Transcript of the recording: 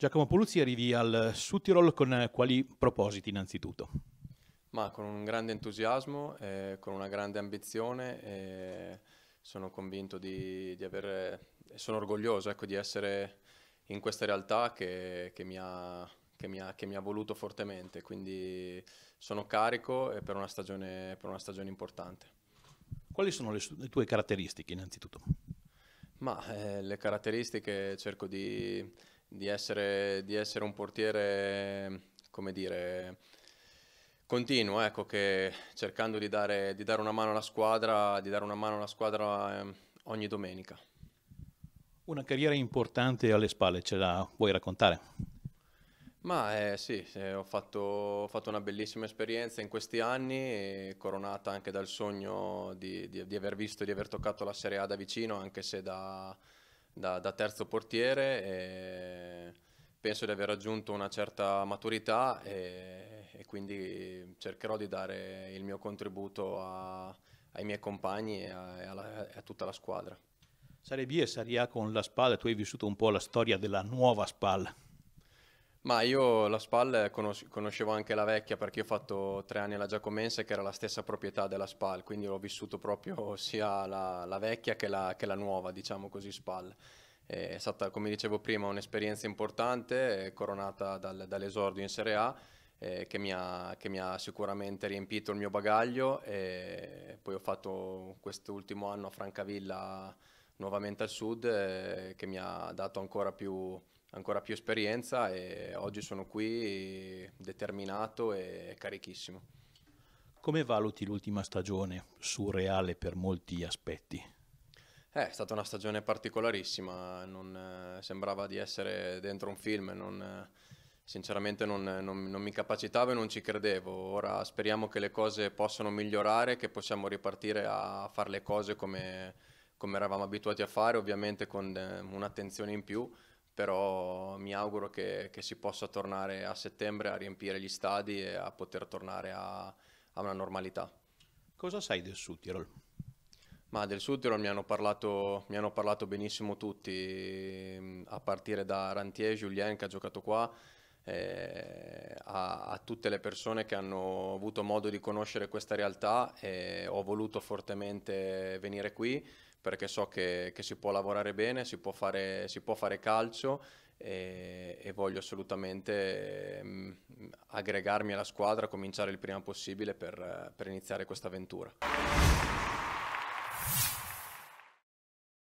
Giacomo Poluzzi arrivi al Suttirol con quali propositi innanzitutto? Ma con un grande entusiasmo, eh, con una grande ambizione, eh, sono convinto di, di aver, sono orgoglioso ecco, di essere in questa realtà che, che mi ha che mi, ha, che mi ha, voluto fortemente, quindi sono carico per una, stagione, per una stagione, importante. Quali sono le, le tue caratteristiche innanzitutto? Ma, eh, le caratteristiche cerco di di essere, di essere un portiere, come dire, continuo, ecco, che cercando di dare, di dare, una mano alla squadra, di dare una mano alla squadra eh, ogni domenica. Una carriera importante alle spalle, ce la vuoi raccontare? Ma eh, sì, eh, ho, fatto, ho, fatto, una bellissima esperienza in questi anni, coronata anche dal sogno di, di, di aver visto, di aver toccato la Serie A da vicino, anche se da, da, da terzo portiere e penso di aver raggiunto una certa maturità e, e quindi cercherò di dare il mio contributo a, ai miei compagni e a, e, alla, e a tutta la squadra. Serie B e Serie A con la SPAL, tu hai vissuto un po' la storia della nuova SPAL. Ma io la SPAL eh, conoscevo anche la vecchia perché ho fatto tre anni alla Giacomense che era la stessa proprietà della SPAL, quindi ho vissuto proprio sia la, la vecchia che la, che la, nuova, diciamo così, SPAL. È stata, come dicevo prima, un'esperienza importante, eh, coronata dal, dall'esordio in Serie A, eh, che, mi ha, che, mi ha, sicuramente riempito il mio bagaglio. E poi ho fatto quest'ultimo anno a Francavilla nuovamente al sud eh, che mi ha dato ancora più, ancora più esperienza e oggi sono qui determinato e carichissimo. Come valuti l'ultima stagione surreale per molti aspetti? Eh, è stata una stagione particolarissima, non, eh, sembrava di essere dentro un film, non, eh, sinceramente non, non, non, mi capacitavo e non ci credevo. Ora speriamo che le cose possano migliorare, che possiamo ripartire a fare le cose come, come eravamo abituati a fare, ovviamente con eh, un'attenzione in più, però mi auguro che, che, si possa tornare a settembre a riempire gli stadi e a poter tornare a, a una normalità. Cosa sai del Sud Tirol? Ma del Sud Tirol mi hanno parlato, mi hanno parlato benissimo tutti, a partire da Rantier, Julien che ha giocato qua, eh, a, a, tutte le persone che hanno avuto modo di conoscere questa realtà e ho voluto fortemente venire qui perché so che, che si può lavorare bene, si può fare, si può fare calcio e, e, voglio assolutamente mh, mm, aggregarmi alla squadra, cominciare il prima possibile per, per iniziare questa avventura.